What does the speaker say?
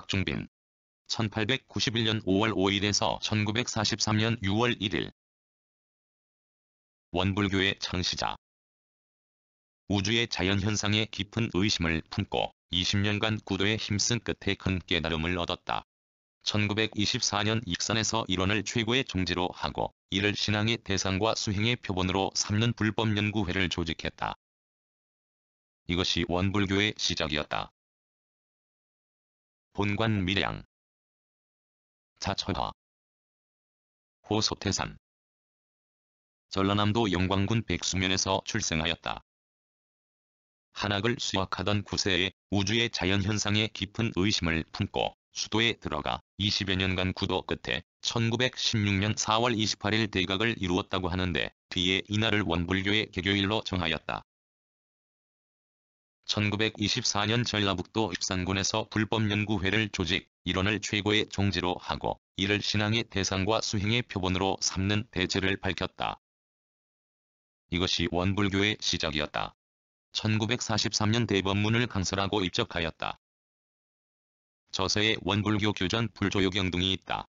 박중빈 1891년 5월 5일에서 1943년 6월 1일 원불교의 창시자 우주의 자연현상에 깊은 의심을 품고 20년간 구도에 힘쓴 끝에 큰 깨달음을 얻었다. 1924년 익산에서 이론을 최고의 종지로 하고 이를 신앙의 대상과 수행의 표본으로 삼는 불법연구회를 조직했다. 이것이 원불교의 시작이었다. 본관 밀양 자철화 호소태산 전라남도 영광군 백수면에서 출생하였다. 한학을 수확하던구세에 우주의 자연현상에 깊은 의심을 품고 수도에 들어가 20여 년간 구도 끝에 1916년 4월 28일 대각을 이루었다고 하는데 뒤에 이날을 원불교의 개교일로 정하였다. 1924년 전라북도 입산군에서 불법연구회를 조직, 이론을 최고의 종지로 하고 이를 신앙의 대상과 수행의 표본으로 삼는 대제를 밝혔다. 이것이 원불교의 시작이었다. 1943년 대법문을 강설하고 입적하였다. 저서에 원불교 교전 불조요경 등이 있다.